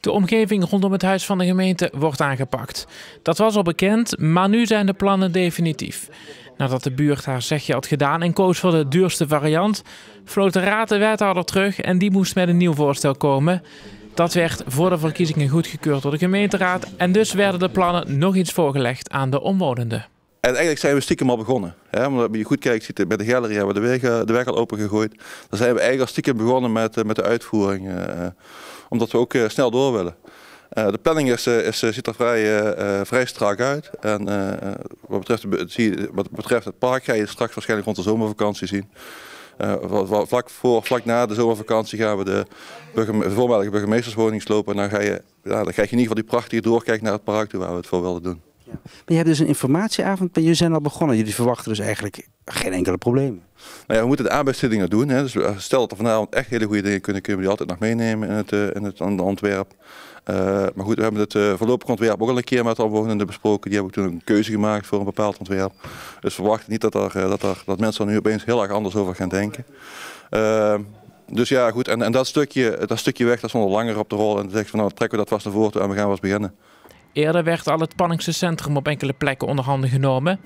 De omgeving rondom het huis van de gemeente wordt aangepakt. Dat was al bekend, maar nu zijn de plannen definitief. Nadat de buurt haar zegje had gedaan en koos voor de duurste variant, floot de raad de wethouder terug en die moest met een nieuw voorstel komen. Dat werd voor de verkiezingen goedgekeurd door de gemeenteraad en dus werden de plannen nog eens voorgelegd aan de omwonenden. En eigenlijk zijn we stiekem al begonnen. Hè? Omdat je goed kijkt, ziet, bij de galerie, hebben we de weg, de weg al opengegooid. Dan zijn we eigenlijk al stiekem begonnen met, eh, met de uitvoering. Eh, eh, omdat we ook snel door willen. de planning is, is, ziet er vrij, vrij strak uit. En wat, betreft, wat betreft het park ga je straks waarschijnlijk rond de zomervakantie zien. vlak voor, vlak na de zomervakantie gaan we de, voormalige burgemeesterswoning slopen. En dan, ga je, je in ieder geval die prachtige doorkijk naar het park toe waar we het voor wilden doen. Maar je hebt dus een informatieavond, maar jullie zijn al begonnen. Jullie verwachten dus eigenlijk geen enkele problemen. Nou ja, we moeten de aanbestedingen doen. Hè. Dus stel dat er vanavond echt hele goede dingen kunnen, kunnen we die altijd nog meenemen in het, eh, in het ontwerp. Eh, maar goed, we hebben het uh, voorlopig ontwerp ook al een keer met de omwonenden besproken. Die hebben toen een keuze gemaakt voor een bepaald ontwerp. Dus verwacht niet dat, er, dat, dat mensen er nu opeens heel erg anders over gaan denken. dus ja, goed. En, en dat, stukje, dat stukje weg, dat stond al langer op de rol. En dan zegt van nou trekken we dat vast naar voren en we gaan wel eens beginnen. Eerder werd al het Panningse centrum op enkele plekken onder handen genomen.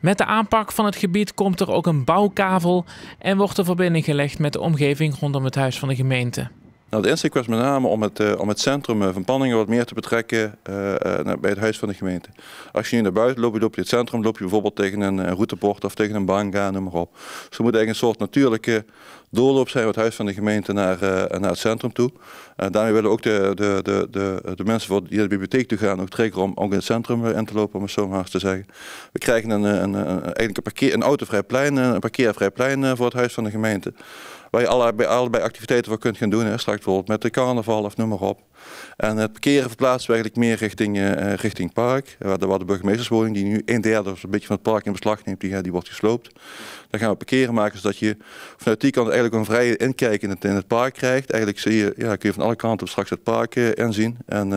Met de aanpak van het gebied komt er ook een bouwkavel en wordt er verbinding gelegd met de omgeving rondom het huis van de gemeente. Nou, de insteek was met name om het, eh, om het centrum eh, van Panningen wat meer te betrekken eh, bij het huis van de gemeente. Als je nu naar buiten loopt, loop je het centrum, loop je bijvoorbeeld tegen een, routebord of tegen een bank noem maar op. Dus er moet eigenlijk een soort natuurlijke doorloop zijn van het huis van de gemeente naar, naar het centrum toe. daarmee willen ook de, de, de, de, de mensen voor die naar de bibliotheek toe gaan ook trekken om ook in het centrum in te lopen, om het zo maar eens te zeggen. We krijgen een, een, een, eigenlijk een, parkeer, een autovrij plein, een parkeervrij plein voor het huis van de gemeente waar je allerlei, allebei activiteiten voor kunt gaan doen. Hè. Straks bijvoorbeeld met de carnaval of noem maar op. En het parkeren verplaatsen we eigenlijk meer richting, uh, richting park. Waar de, burgemeesterswoning, die nu een derde of een beetje van het park in beslag neemt, die, die wordt gesloopt. Dan gaan we parkeren maken, zodat je vanuit die kant eigenlijk een vrije inkijk in het, in het park krijgt. Eigenlijk zie je, ja, kun je van alle kanten straks het park eh, inzien. En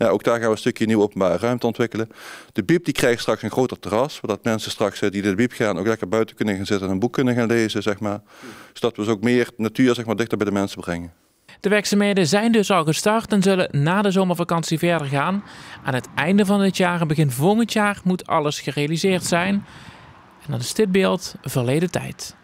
nou, ook daar gaan we een stukje nieuwe openbare ruimte ontwikkelen. De biep die krijgt straks een groter terras, zodat mensen straks eh, die naar de biep gaan ook lekker buiten kunnen gaan zitten en een boek kunnen gaan lezen, zeg maar. Zodat dus we dus ook meer natuur zeg maar, dichter bij de mensen brengen. De werkzaamheden zijn dus al gestart en zullen na de zomervakantie verder gaan. Aan het einde van dit jaar en begin volgend jaar moet alles gerealiseerd zijn. En dan is dit beeld verleden tijd.